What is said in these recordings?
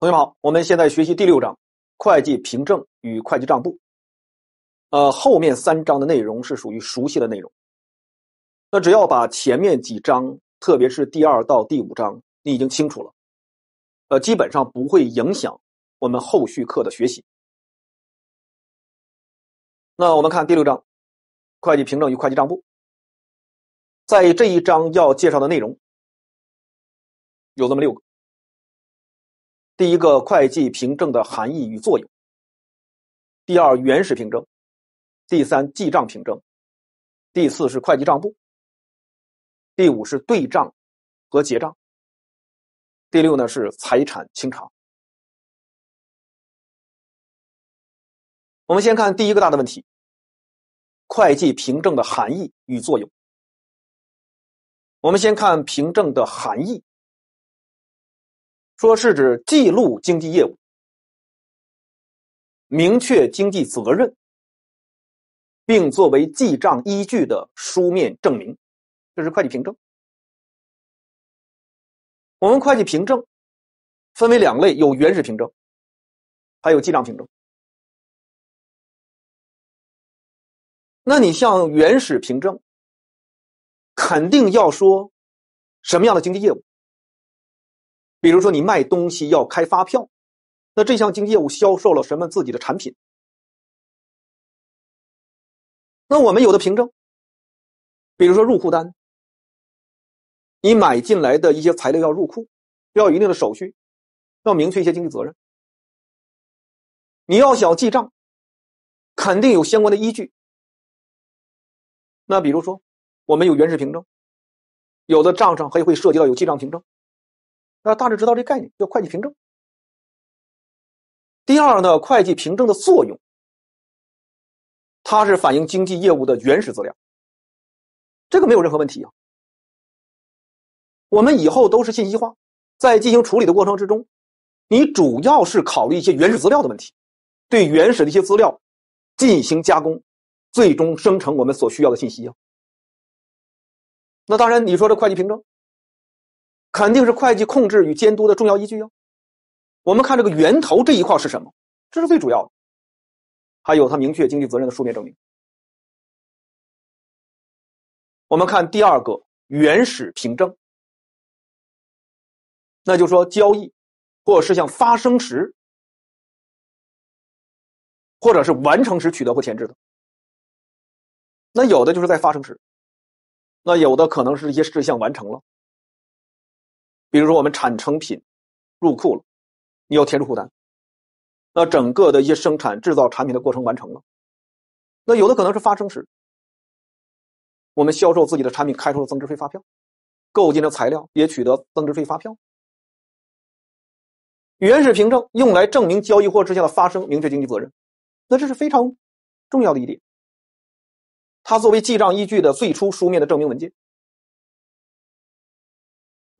同学们好，我们现在学习第六章《会计凭证与会计账簿》。呃，后面三章的内容是属于熟悉的内容。那只要把前面几章，特别是第二到第五章，你已经清楚了，呃，基本上不会影响我们后续课的学习。那我们看第六章《会计凭证与会计账簿》。在这一章要介绍的内容有这么六个。第一个会计凭证的含义与作用。第二，原始凭证；第三，记账凭证；第四是会计账簿；第五是对账和结账；第六呢是财产清查。我们先看第一个大的问题：会计凭证的含义与作用。我们先看凭证的含义。说是指记录经济业务、明确经济责任，并作为记账依据的书面证明，这是会计凭证。我们会计凭证分为两类，有原始凭证，还有记账凭证。那你像原始凭证，肯定要说什么样的经济业务。比如说，你卖东西要开发票，那这项经济业务销售了什么自己的产品？那我们有的凭证，比如说入库单，你买进来的一些材料要入库，要有一定的手续，要明确一些经济责任。你要想记账，肯定有相关的依据。那比如说，我们有原始凭证，有的账上还会涉及到有记账凭证。那大致知道这概念叫会计凭证。第二呢，会计凭证的作用，它是反映经济业务的原始资料。这个没有任何问题啊。我们以后都是信息化，在进行处理的过程之中，你主要是考虑一些原始资料的问题，对原始的一些资料进行加工，最终生成我们所需要的信息啊。那当然，你说这会计凭证。肯定是会计控制与监督的重要依据哟。我们看这个源头这一块是什么？这是最主要的。还有他明确经济责任的书面证明。我们看第二个原始凭证，那就说交易，或者是发生时，或者是完成时取得或前置的。那有的就是在发生时，那有的可能是一些事项完成了。比如说，我们产成品入库了，你要填入库单，那整个的一些生产制造产品的过程完成了，那有的可能是发生时，我们销售自己的产品，开出了增值税发票，购进了材料，也取得增值税发票。原始凭证用来证明交易或事项的发生，明确经济责任，那这是非常重要的一点，它作为记账依据的最初书面的证明文件。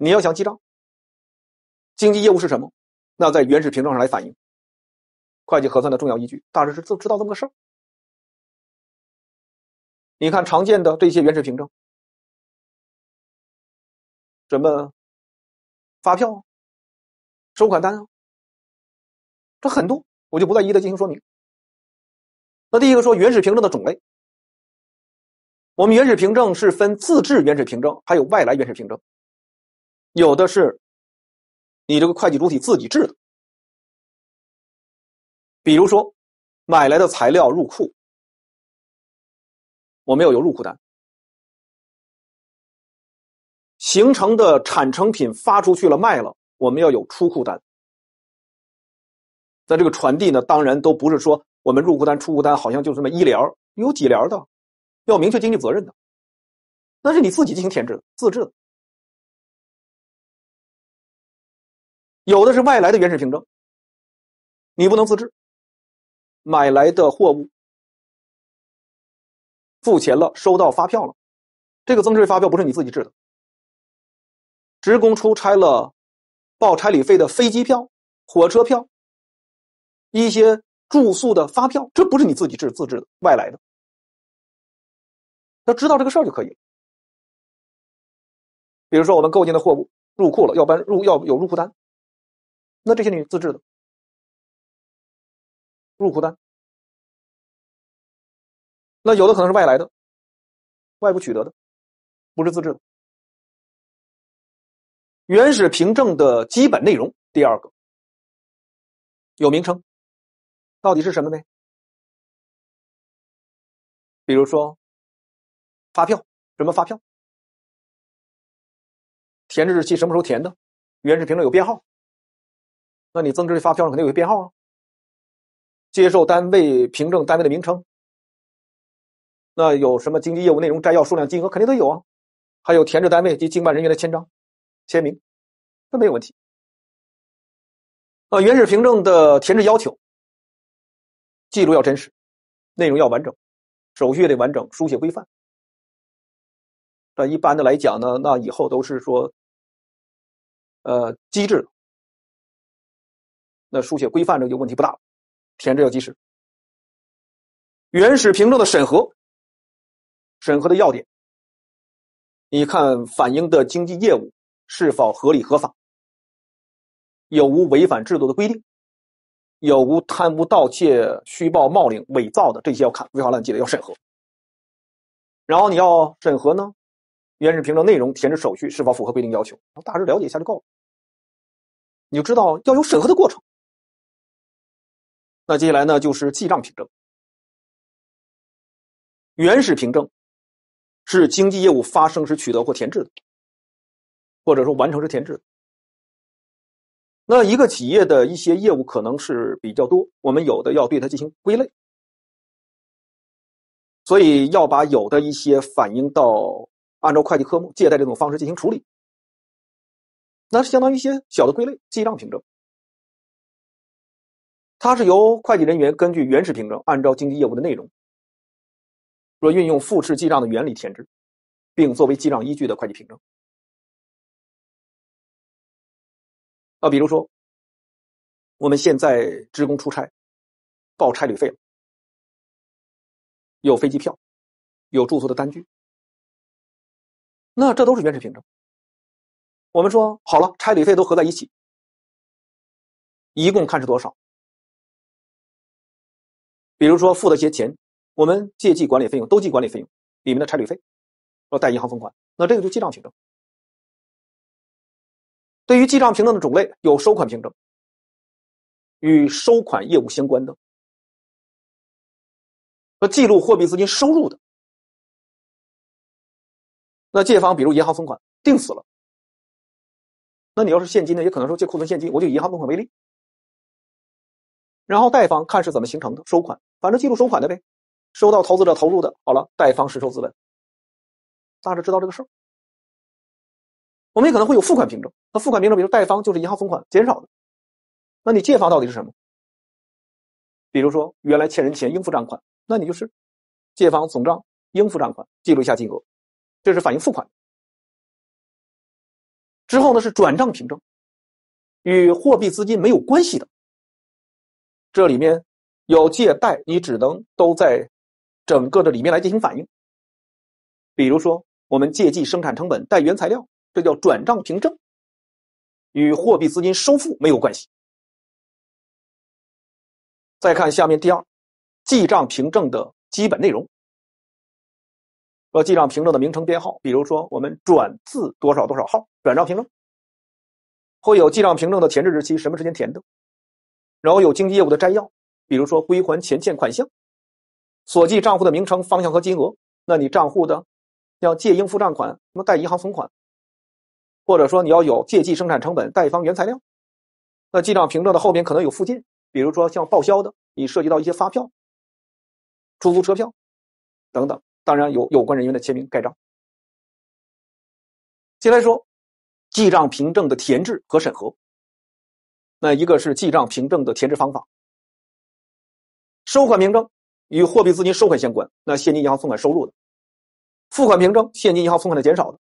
你要想记账，经济业务是什么？那在原始凭证上来反映，会计核算的重要依据，大致是就知道这么个事儿。你看常见的这些原始凭证，什么发票、收款单啊，这很多，我就不再一一的进行说明。那第一个说原始凭证的种类，我们原始凭证是分自制原始凭证还有外来原始凭证。有的是，你这个会计主体自己制的，比如说买来的材料入库，我们要有入库单；形成的产成品发出去了卖了，我们要有出库单。那这个传递呢，当然都不是说我们入库单出库单好像就这么一聊有几聊的，要明确经济责任的，那是你自己进行填制的，自制的。有的是外来的原始凭证，你不能自制。买来的货物，付钱了，收到发票了，这个增值税发票不是你自己制的。职工出差了，报差旅费的飞机票、火车票，一些住宿的发票，这不是你自己制自制的，外来的。要知道这个事儿就可以了。比如说，我们购进的货物入库了，要然入要有入库单。那这些你自制的入库单，那有的可能是外来的，外部取得的，不是自制的。原始凭证的基本内容，第二个有名称，到底是什么呗？比如说发票，什么发票？填制日期什么时候填的？原始凭证有编号。那你增值税发票上肯定有编号啊，接受单位凭证单位的名称，那有什么经济业务内容摘要、数量、金额肯定都有啊，还有填制单位及经办人员的签章、签名，那没有问题。啊，原始凭证的填制要求，记录要真实，内容要完整，手续得完整，书写规范。那一般的来讲呢，那以后都是说，呃，机制。那书写规范这就问题不大，了，填制要及时。原始凭证的审核，审核的要点，你看反映的经济业务是否合理合法，有无违反制度的规定，有无贪污盗窃、虚报冒领、伪造的这些要看违法乱纪的要审核。然后你要审核呢，原始凭证内容、填制手续是否符合规定要求，大致了解一下就够了，你就知道要有审核的过程。那接下来呢，就是记账凭证，原始凭证是经济业务发生时取得或填制的，或者说完成时填制的。那一个企业的一些业务可能是比较多，我们有的要对它进行归类，所以要把有的一些反映到按照会计科目借贷这种方式进行处理，那相当于一些小的归类记账凭证。它是由会计人员根据原始凭证，按照经济业务的内容，若运用复式记账的原理填制，并作为记账依据的会计凭证。啊，比如说，我们现在职工出差，报差旅费了，有飞机票，有住宿的单据，那这都是原始凭证。我们说好了，差旅费都合在一起，一共看是多少。比如说付的些钱，我们借记管理费用，都记管理费用里面的差旅费，说带银行存款，那这个就记账凭证。对于记账凭证的种类，有收款凭证，与收款业务相关的，和记录货币资金收入的，那借方比如银行存款定死了，那你要是现金呢，也可能说借库存现金，我就以银行存款为例。然后贷方看是怎么形成的，收款，反正记录收款的呗，收到投资者投入的，好了，贷方实收资本。大致知道这个事儿。我们也可能会有付款凭证，那付款凭证，比如贷方就是银行存款减少的，那你借方到底是什么？比如说原来欠人钱，应付账款，那你就是借方总账应付账款记录一下金额，这是反映付款。之后呢是转账凭证，与货币资金没有关系的。这里面有借贷，你只能都在整个的里面来进行反映。比如说，我们借记生产成本，贷原材料，这叫转账凭证，与货币资金收付没有关系。再看下面第二，记账凭证的基本内容。要记账凭证的名称、编号，比如说我们转字多少多少号转账凭证，会有记账凭证的填制日期，什么时间填的。然后有经济业务的摘要，比如说归还前欠款项，所记账户的名称、方向和金额。那你账户的，要借应付账款，什么贷银行存款。或者说你要有借记生产成本，贷方原材料。那记账凭证的后边可能有附件，比如说像报销的，你涉及到一些发票、出租车票等等。当然有有关人员的签名盖章。接来说，记账凭证的填制和审核。那一个是记账凭证的填值方法。收款凭证与货币资金收款相关，那现金、银行存款收入的；付款凭证，现金、银行存款的减少的。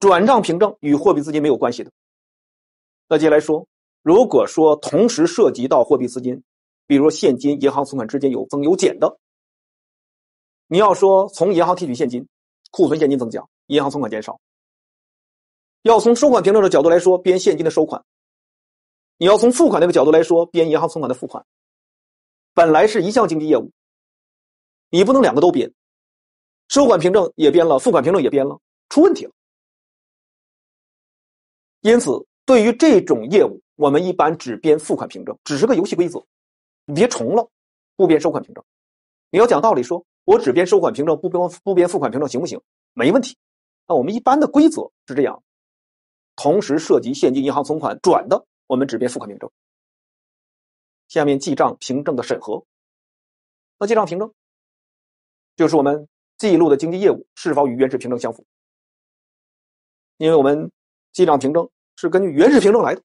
转账凭证与货币资金没有关系的。那接下来说，如果说同时涉及到货币资金，比如现金、银行存款之间有增有减的，你要说从银行提取现金，库存现金增加，银行存款减少；要从收款凭证的角度来说，编现金的收款。你要从付款那个角度来说，编银行存款的付款，本来是一项经济业务，你不能两个都编，收款凭证也编了，付款凭证也编了，出问题了。因此，对于这种业务，我们一般只编付款凭证，只是个游戏规则，你别重了，不编收款凭证。你要讲道理，说我只编收款凭证，不编不编付款凭证行不行？没问题。那我们一般的规则是这样，同时涉及现金、银行存款转的。我们只编复核凭证。下面记账凭证的审核，那记账凭证就是我们记录的经济业务是否与原始凭证相符，因为我们记账凭证是根据原始凭证来的，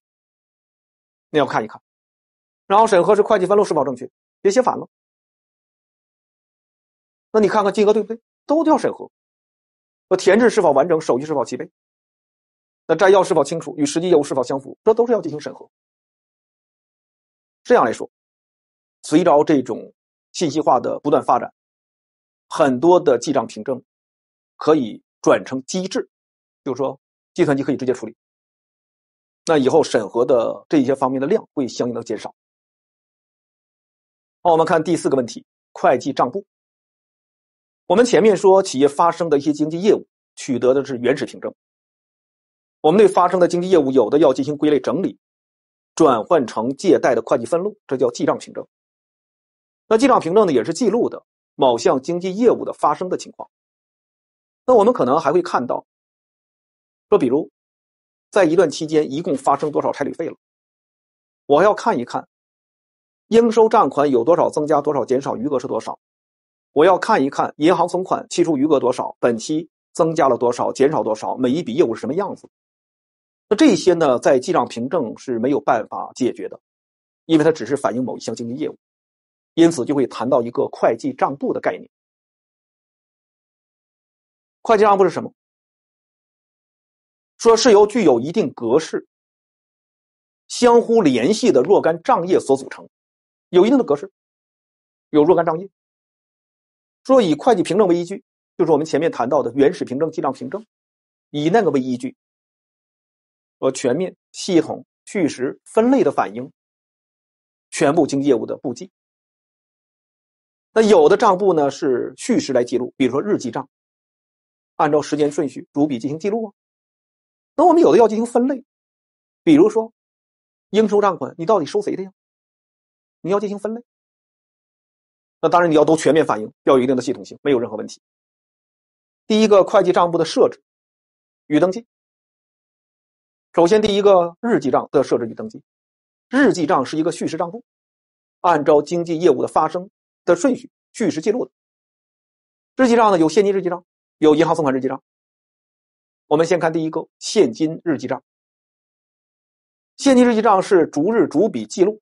那要看一看，然后审核是会计分录是否正确，别写反了。那你看看金额对不对，都叫审核，那填制是否完整，手续是否齐备。那摘要是否清楚，与实际业务是否相符，这都是要进行审核。这样来说，随着这种信息化的不断发展，很多的记账凭证可以转成机制，就是说计算机可以直接处理。那以后审核的这一些方面的量会相应的减少。好，我们看第四个问题：会计账簿。我们前面说，企业发生的一些经济业务，取得的是原始凭证。我们对发生的经济业务，有的要进行归类整理，转换成借贷的会计分录，这叫记账凭证。那记账凭证呢，也是记录的某项经济业务的发生的情况。那我们可能还会看到，说比如，在一段期间一共发生多少差旅费了？我要看一看应收账款有多少增加多少减少，余额是多少？我要看一看银行存款期初余额多少，本期增加了多少减少多少，每一笔业务是什么样子？那这些呢，在记账凭证是没有办法解决的，因为它只是反映某一项经济业务，因此就会谈到一个会计账簿的概念。会计账簿是什么？说是由具有一定格式、相互联系的若干账页所组成，有一定的格式，有若干账页。说以会计凭证为依据，就是我们前面谈到的原始凭证、记账凭证，以那个为依据。和全面、系统、序时分类的反映，全部经业务的簿记。那有的账簿呢是序时来记录，比如说日记账，按照时间顺序逐笔进行记录啊。那我们有的要进行分类，比如说应收账款，你到底收谁的呀？你要进行分类。那当然你要都全面反映，要有一定的系统性，没有任何问题。第一个会计账簿的设置与登记。首先，第一个日记账的设置与登记。日记账是一个序时账簿，按照经济业务的发生的顺序，序时记录的。日记账呢，有现金日记账，有银行存款日记账。我们先看第一个现金日记账。现金日记账是逐日逐笔记录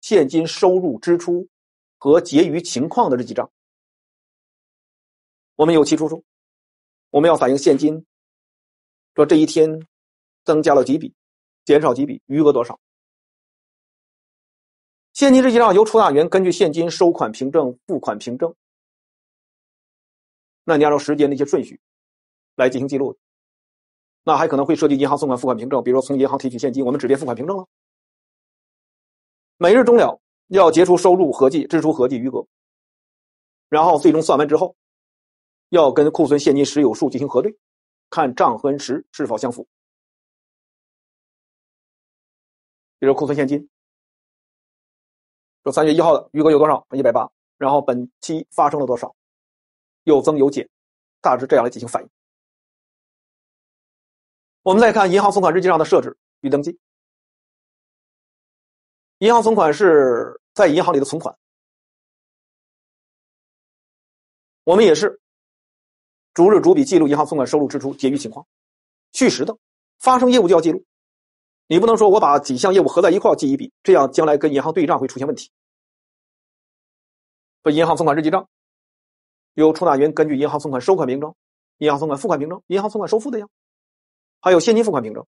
现金收入、支出和结余情况的日记账。我们有期出处，我们要反映现金，说这一天。增加了几笔，减少几笔，余额多少？现金日记账由出纳员根据现金收款凭证、付款凭证，那你按照时间的一些顺序来进行记录。那还可能会涉及银行存款付款凭证，比如说从银行提取现金，我们只定付款凭证了。每日终了要结出收入合计、支出合计、余额，然后最终算完之后，要跟库存现金实有数进行核对，看账和实是否相符。比如库存现金，说三月一号的余额有多少？一百八。然后本期发生了多少？有增有减，大致这样来进行反应。我们再看银行存款日记上的设置与登记。银行存款是在银行里的存款，我们也是逐日逐笔记录银行存款收入、支出、结余情况，虚实的，发生业务就要记录。你不能说，我把几项业务合在一块记一笔，这样将来跟银行对账会出现问题。不，银行存款日记账由出纳员根据银行存款收款凭证、银行存款付款凭证、银行存款收付的呀，还有现金付款凭证。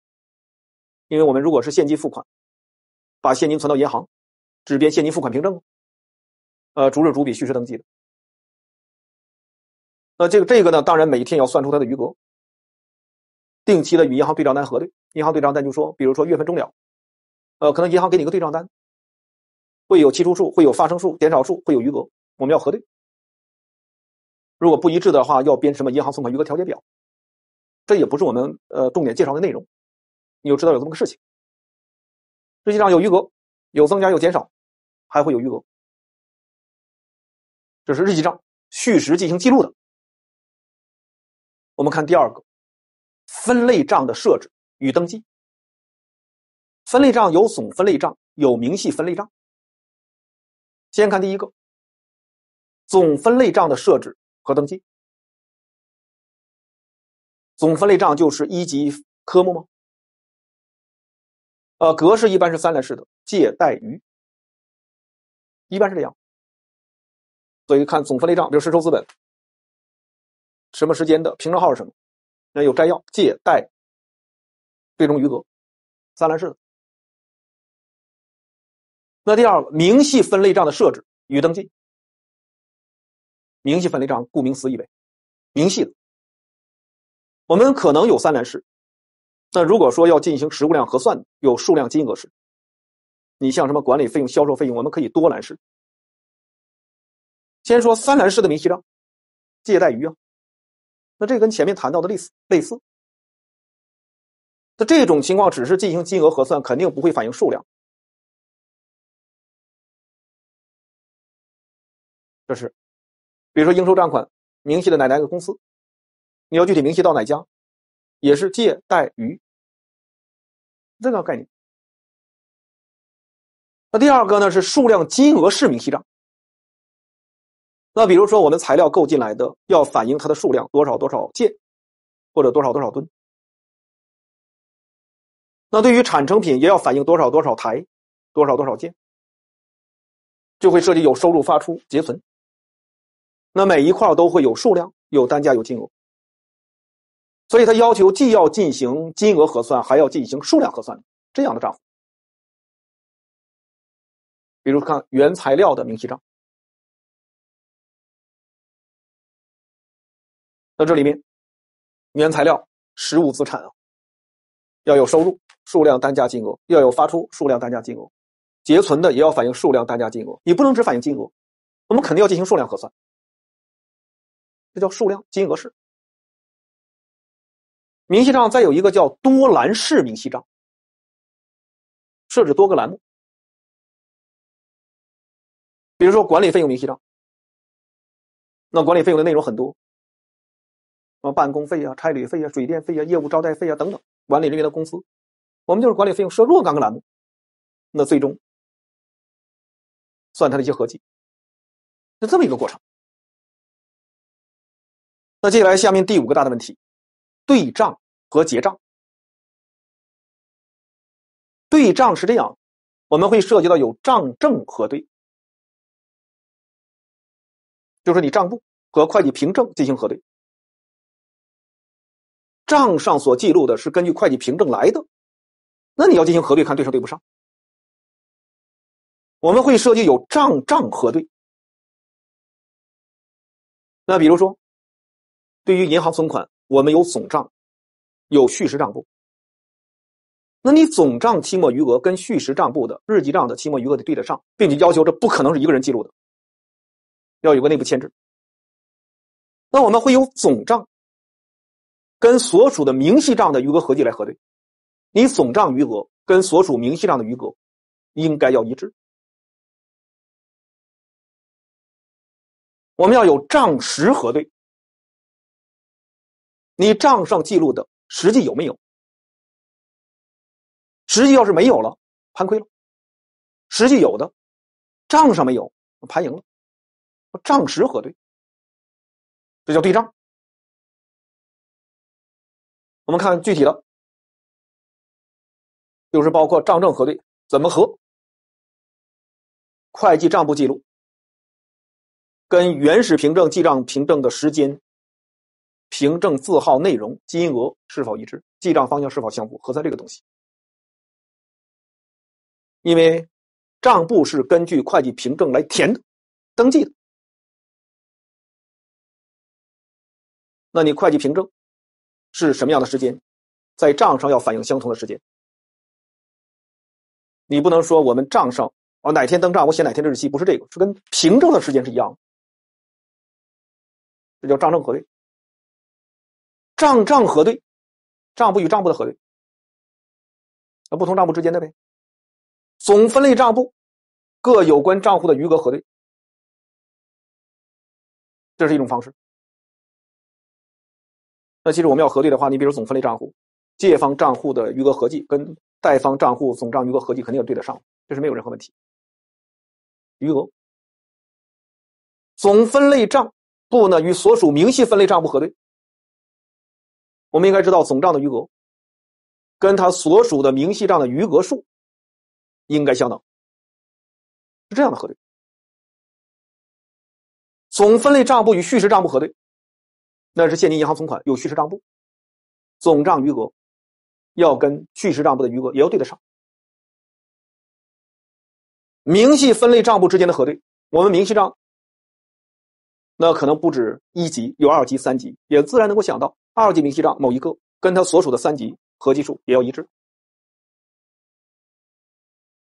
因为我们如果是现金付款，把现金存到银行，只编现金付款凭证，呃，逐日逐笔虚实登记的。那这个这个呢，当然每天要算出它的余额，定期的与银行对账单核对。银行对账单就说，比如说月份终了，呃，可能银行给你个对账单，会有期初数，会有发生数，减少数，会有余额，我们要核对。如果不一致的话，要编什么银行存款余额调节表，这也不是我们呃重点介绍的内容，你就知道有这么个事情。日记账有余额，有增加，有减少，还会有余额，这是日记账，实时进行记录的。我们看第二个，分类账的设置。与登记。分类账有总分类账，有明细分类账。先看第一个，总分类账的设置和登记。总分类账就是一级科目吗？呃，格式一般是三栏式的，借、贷、余，一般是这样。所以看总分类账，比如实收资本，什么时间的，凭证号是什么？那有摘要，借、贷。最终余额，三栏式的。那第二个明细分类账的设置与登记。明细分类账顾名思义为明细的。我们可能有三栏式，那如果说要进行实物量核算的，有数量金额式。你像什么管理费用、销售费用，我们可以多栏式。先说三栏式的明细账，借贷余啊。那这跟前面谈到的类似，类似。那这种情况只是进行金额核算，肯定不会反映数量。这是，比如说应收账款明细的哪哪个公司，你要具体明细到哪家，也是借贷余。这个概念。那第二个呢是数量金额是明细账。那比如说我们材料购进来的，要反映它的数量多少多少件，或者多少多少吨。那对于产成品也要反映多少多少台，多少多少件，就会涉及有收入、发出、结存。那每一块都会有数量、有单价、有金额，所以他要求既要进行金额核算，还要进行数量核算这样的账。比如看原材料的明细账，那这里面原材料实物资产啊。要有收入数量、单价、金额；要有发出数量、单价、金额；结存的也要反映数量、单价、金额。你不能只反映金额，我们肯定要进行数量核算，这叫数量金额式明细账。再有一个叫多栏式明细账，设置多个栏目，比如说管理费用明细账，那管理费用的内容很多，什么办公费啊、差旅费啊、水电费啊、业务招待费啊等等。管理人员的工资，我们就是管理费用设若干个栏目，那最终算它的一些合计，是这么一个过程。那接下来下面第五个大的问题，对账和结账。对账是这样，我们会涉及到有账证核对，就是你账簿和会计凭证进行核对。账上所记录的是根据会计凭证来的，那你要进行核对，看对上对不上。我们会涉及有账账核对。那比如说，对于银行存款，我们有总账，有序时账簿。那你总账期末余额跟序时账簿的日记账的期末余额得对得上，并且要求这不可能是一个人记录的，要有个内部牵制。那我们会有总账。跟所属的明细账的余额合计来核对，你总账余额跟所属明细账的余额应该要一致。我们要有账实核对，你账上记录的实际有没有？实际要是没有了，盘亏了；实际有的，账上没有，盘赢了。账实核对，这叫对账。我们看具体的，就是包括账证核对，怎么核？会计账簿记录跟原始凭证、记账凭证的时间、凭证字号、内容、金额是否一致？记账方向是否相符？核算这个东西，因为账簿是根据会计凭证来填、的、登记的，那你会计凭证。是什么样的时间，在账上要反映相同的时间。你不能说我们账上啊哪天登账，我写哪天的日期，不是这个，是跟凭证的时间是一样的。这叫账证核对，账账核对，账簿与账簿的核对，那不同账簿之间的呗，总分类账簿各有关账户的余额核对，这是一种方式。那其实我们要核对的话，你比如总分类账户借方账户的余额合计，跟贷方账户总账余额合计肯定要对得上，这是没有任何问题。余额总分类账簿呢与所属明细分类账簿核对，我们应该知道总账的余额，跟它所属的明细账的余额数应该相等，是这样的核对。总分类账簿与序时账簿核对。那是现金、银行存款有虚实账簿，总账余额要跟虚实账簿的余额也要对得上。明细分类账簿之间的核对，我们明细账那可能不止一级，有二级、三级，也自然能够想到二级明细账某一个跟它所属的三级合计数也要一致。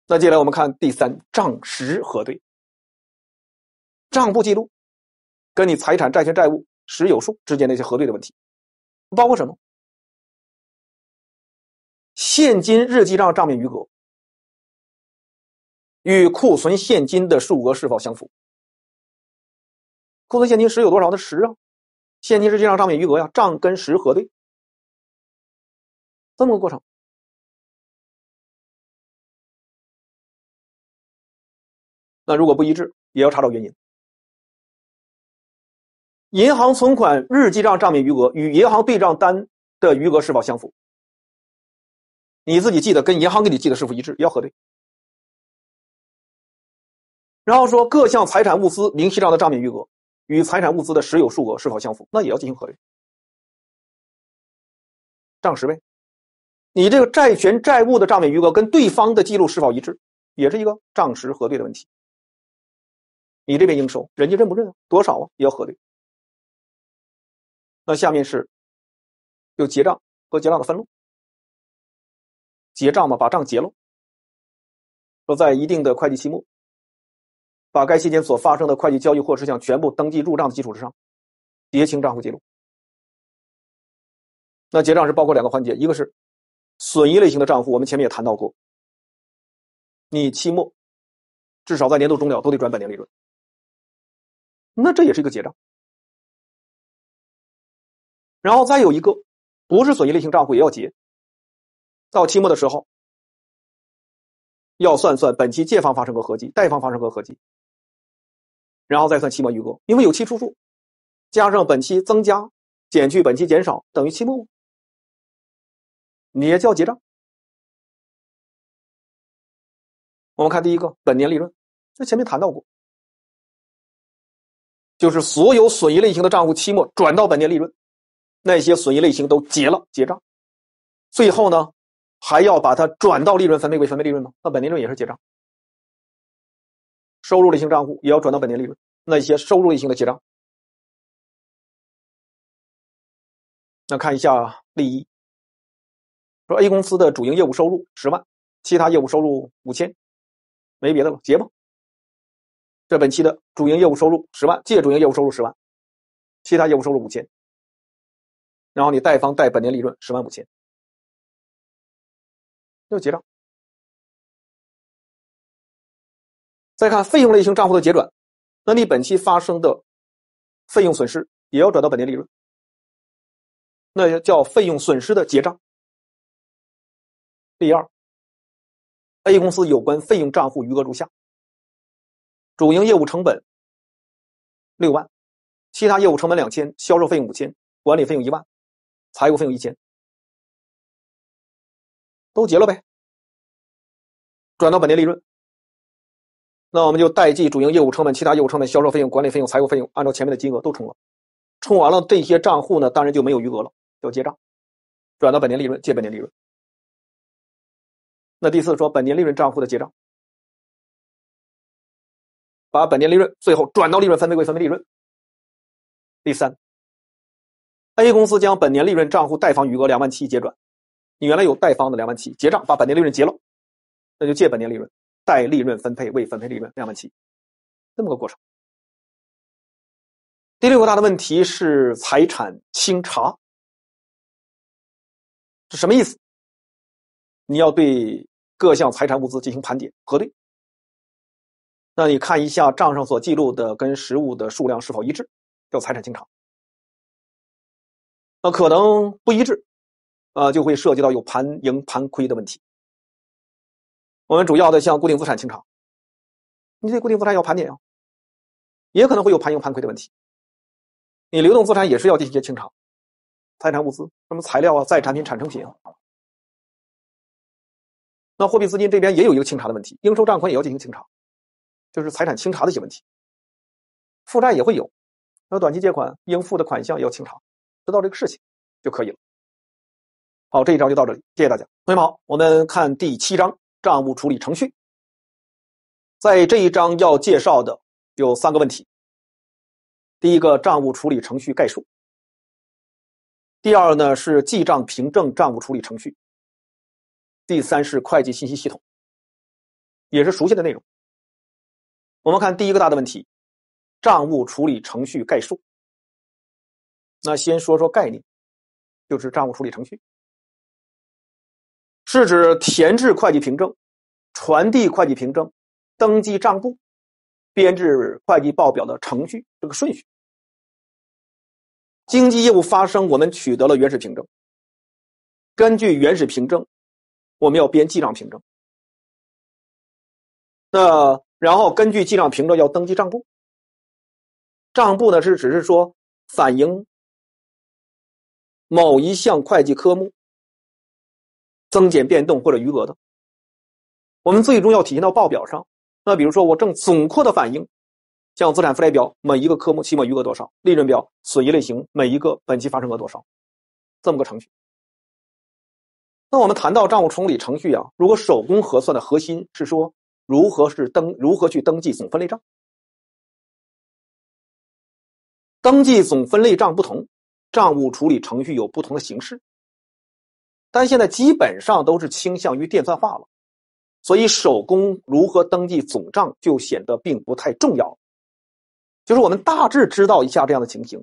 那接下来我们看第三账实核对，账簿记录跟你财产、债权、债务。实有数之间的一些核对的问题，包括什么？现金日记账账面余额与库存现金的数额是否相符？库存现金实有多少？的实啊，现金日记账账面余额呀，账跟实核对，这么个过程。那如果不一致，也要查找原因。银行存款日记账账面余额与银行对账单的余额是否相符？你自己记的跟银行给你记的是否一致？也要核对。然后说各项财产物资明细账的账面余额与财产物资的实有数额是否相符？那也要进行核对。账实呗。你这个债权债务的账面余额跟对方的记录是否一致？也是一个账实核对的问题。你这边应收，人家认不认啊？多少啊？也要核对。那下面是，有结账和结账的分录。结账嘛，把账结喽。说在一定的会计期末，把该期间所发生的会计交易或事项全部登记入账的基础之上，结清账户记录。那结账是包括两个环节，一个是损益类型的账户，我们前面也谈到过。你期末至少在年度终了都得转本年利润，那这也是一个结账。然后再有一个，不是损益类型账户也要结。到期末的时候，要算算本期借方发生额合计、贷方发生额合计，然后再算期末余额，因为有期出数，加上本期增加，减去本期减少，等于期末，你也叫结账。我们看第一个，本年利润，这前面谈到过，就是所有损益类型的账户期末转到本年利润。那些损益类型都结了结账，最后呢，还要把它转到利润分配归分配利润吗？那本年利润也是结账，收入类型账户也要转到本年利润。那些收入类型的结账，那看一下例一，说 A 公司的主营业务收入十万，其他业务收入五千，没别的了，结吧。这本期的主营业务收入十万，借主营业务收入十万，其他业务收入五千。然后你贷方贷本年利润十万五千，要结账。再看费用类型账户的结转，那你本期发生的费用损失也要转到本年利润，那叫费用损失的结账。第二，A 公司有关费用账户余额如下：主营业务成本六万，其他业务成本两千，销售费用五千，管理费用一万。财务费用一千，都结了呗，转到本年利润。那我们就代记主营业务成本、其他业务成本、销售费用、管理费用、财务费用，按照前面的金额都充了。充完了这些账户呢，当然就没有余额了，要结账，转到本年利润，借本年利润。那第四说本年利润账户的结账，把本年利润最后转到利润分配归分配利润。第三。A 公司将本年利润账户贷方余额两万七结转，你原来有贷方的两万七结账，把本年利润结了，那就借本年利润，贷利润分配未分配利润两万七，这么个过程。第六个大的问题是财产清查，这什么意思？你要对各项财产物资进行盘点核对，那你看一下账上所记录的跟实物的数量是否一致，叫财产清查。那可能不一致，啊，就会涉及到有盘盈盘亏的问题。我们主要的像固定资产清查，你这固定资产要盘点啊，也可能会有盘盈盘亏的问题。你流动资产也是要进行清查，财产物资什么材料啊、再产品、产成品啊。那货币资金这边也有一个清查的问题，应收账款也要进行清查，就是财产清查的一些问题。负债也会有，那短期借款、应付的款项也要清查。知道这个事情就可以了。好，这一章就到这里，谢谢大家。同学们好，我们看第七章账务处理程序。在这一章要介绍的有三个问题。第一个，账务处理程序概述；第二呢是记账凭证账务处理程序；第三是会计信息系统，也是熟悉的内容。我们看第一个大的问题，账务处理程序概述。那先说说概念，就是账务处理程序，是指填制会计凭证、传递会计凭证、登记账簿、编制会计报表的程序这个顺序。经济业务发生，我们取得了原始凭证，根据原始凭证，我们要编记账凭证。那然后根据记账凭证要登记账簿，账簿呢是只是说反映。某一项会计科目增减变动或者余额的，我们最终要体现到报表上。那比如说，我正总括的反映，像资产负债表每一个科目期末余额多少，利润表损益类型每一个本期发生额多少，这么个程序。那我们谈到账务处理程序啊，如果手工核算的核心是说如何是登，如何去登记总分类账，登记总分类账不同。账务处理程序有不同的形式，但现在基本上都是倾向于电算化了，所以手工如何登记总账就显得并不太重要。就是我们大致知道一下这样的情形，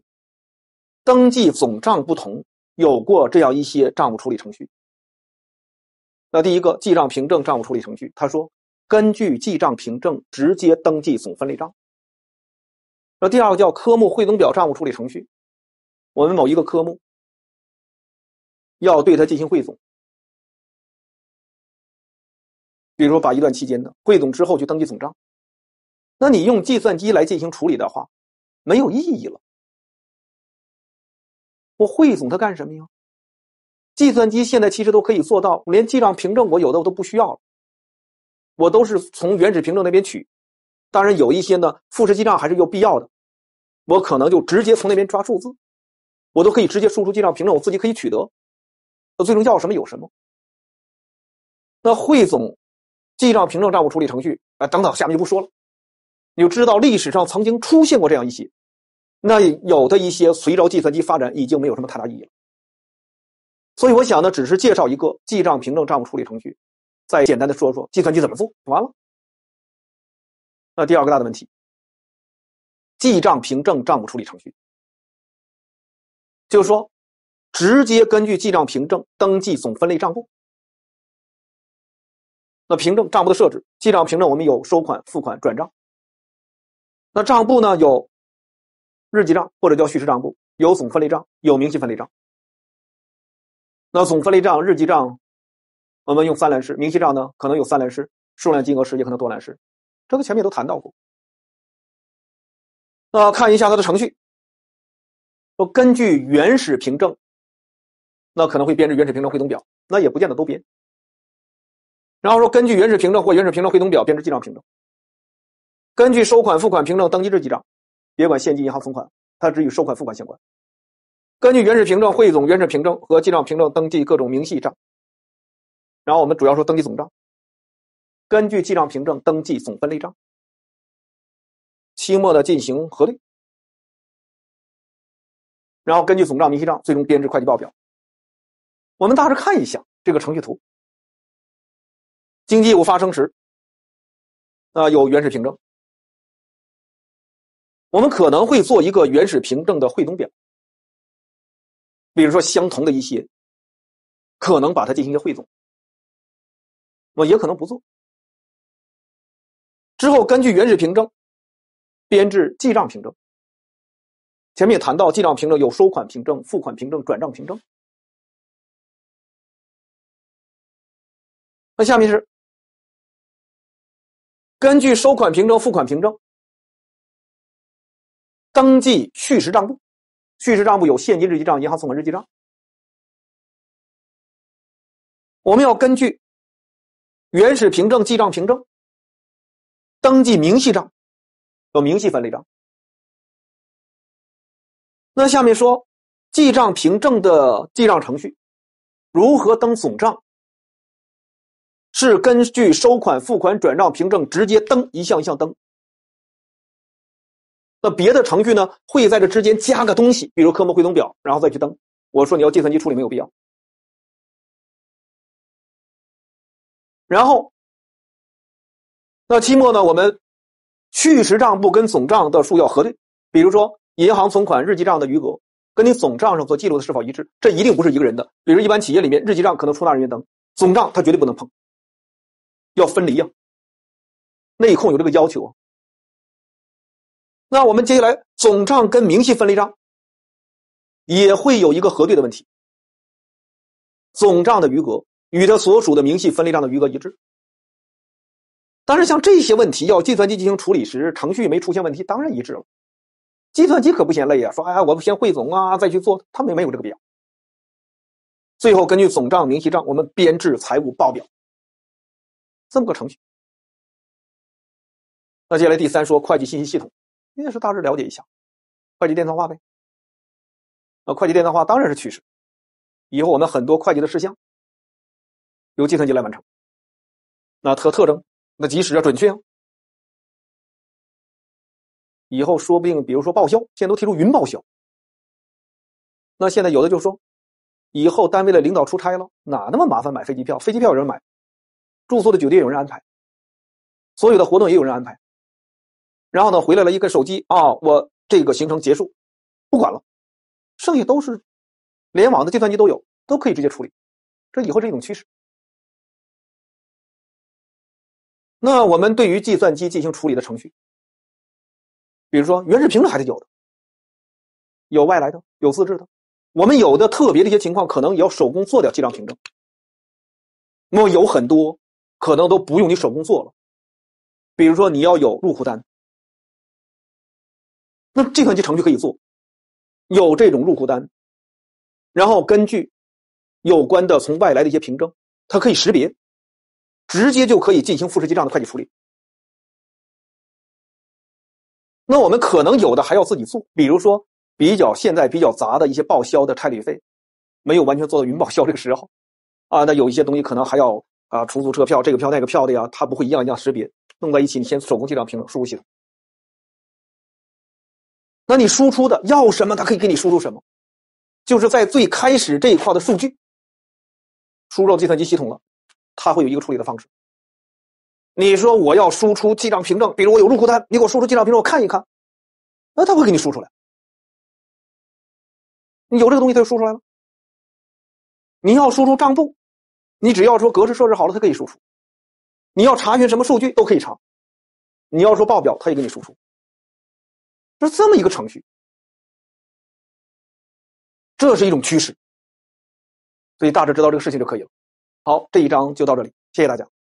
登记总账不同有过这样一些账务处理程序。那第一个记账凭证账务处理程序，他说根据记账凭证直接登记总分类账。那第二个叫科目汇总表账务处理程序。我们某一个科目要对它进行汇总，比如说把一段期间的汇总之后去登记总账，那你用计算机来进行处理的话，没有意义了。我汇总它干什么呀？计算机现在其实都可以做到，连记账凭证我有的我都不需要了，我都是从原始凭证那边取。当然有一些呢，复式记账还是有必要的，我可能就直接从那边抓数字。我都可以直接输出记账凭证，我自己可以取得。那最终要什么有什么。那汇总记账凭证账务处理程序啊等等，下面就不说了。你就知道历史上曾经出现过这样一些，那有的一些随着计算机发展已经没有什么太大意义了。所以我想呢，只是介绍一个记账凭证账务处理程序，再简单的说说计算机怎么做完了。那第二个大的问题，记账凭证账务处理程序。就是说，直接根据记账凭证登记总分类账簿。那凭证、账簿的设置，记账凭证我们有收款、付款、转账。那账簿呢有日记账或者叫序时账簿，有总分类账，有明细分类账。那总分类账、日记账，我们用三栏式；明细账呢，可能有三栏式、数量金额式，也可能多栏式。这个前面都谈到过。那看一下它的程序。说根据原始凭证，那可能会编制原始凭证汇总表，那也不见得都编。然后说根据原始凭证或原始凭证汇总表编制记账凭证，根据收款付款凭证登记日记账，别管现金银行存款，它只与收款付款相关。根据原始凭证汇总原始凭证和记账凭证登记各种明细账。然后我们主要说登记总账，根据记账凭证登记总分类账，期末的进行核对。然后根据总账明细账，最终编制会计报表。我们大致看一下这个程序图。经济业务发生时，啊，有原始凭证，我们可能会做一个原始凭证的汇总表，比如说相同的一些，可能把它进行一个汇总，我也可能不做。之后根据原始凭证，编制记账凭证。前面也谈到，记账凭证有收款凭证、付款凭证、转账凭证。那下面是根据收款凭证、付款凭证登记序时账簿，序时账簿有现金日记账、银行存款日记账。我们要根据原始凭证、记账凭证登记明细账，有明细分类账。那下面说，记账凭证的记账程序，如何登总账？是根据收款、付款、转账凭证直接登一项一项登。那别的程序呢？会在这之间加个东西，比如科目汇总表，然后再去登。我说你要计算机处理没有必要。然后，那期末呢？我们去实账簿跟总账的数要核对，比如说。银行存款日记账的余额跟你总账上所记录的是否一致？这一定不是一个人的。比如一般企业里面，日记账可能出纳人员登，总账他绝对不能碰，要分离呀。内控有这个要求。那我们接下来总账跟明细分类账也会有一个核对的问题。总账的余额与它所属的明细分类账的余额一致。当然，像这些问题要计算机进行处理时，程序没出现问题，当然一致了。计算机可不嫌累呀，说哎呀，我先汇总啊，再去做，他们没有这个表。最后根据总账、明细账，我们编制财务报表，这么个程序。那接下来第三说会计信息系统，也是大致了解一下，会计电算化呗。那会计电算化当然是趋势，以后我们很多会计的事项由计算机来完成。那特特征，那及时要准确。以后说不定，比如说报销，现在都提出云报销。那现在有的就说，以后单位的领导出差了，哪那么麻烦买飞机票？飞机票有人买，住宿的酒店有人安排，所有的活动也有人安排。然后呢，回来了一个手机啊，我这个行程结束，不管了，剩下都是联网的计算机都有，都可以直接处理。这以后是一种趋势。那我们对于计算机进行处理的程序。比如说，原始凭证还是有的，有外来的，有自制的。我们有的特别的一些情况，可能也要手工做掉记账凭证。那么有很多可能都不用你手工做了。比如说，你要有入库单，那计算机程序可以做，有这种入库单，然后根据有关的从外来的一些凭证，它可以识别，直接就可以进行复式记账的会计处理。那我们可能有的还要自己做，比如说比较现在比较杂的一些报销的差旅费，没有完全做到云报销这个时候，啊，那有一些东西可能还要啊，出租车票这个票那个票的呀，它不会一样一样识别，弄在一起你先手工进账证输入系统。那你输出的要什么，它可以给你输出什么，就是在最开始这一块的数据输入到计算机系统了，它会有一个处理的方式。你说我要输出记账凭证，比如我有入库单，你给我输出记账凭证，我看一看，那他会给你输出来。你有这个东西他就输出来了。你要输出账簿，你只要说格式设置好了，他可以输出。你要查询什么数据都可以查，你要说报表，他也给你输出。是这么一个程序，这是一种趋势，所以大致知道这个事情就可以了。好，这一章就到这里，谢谢大家。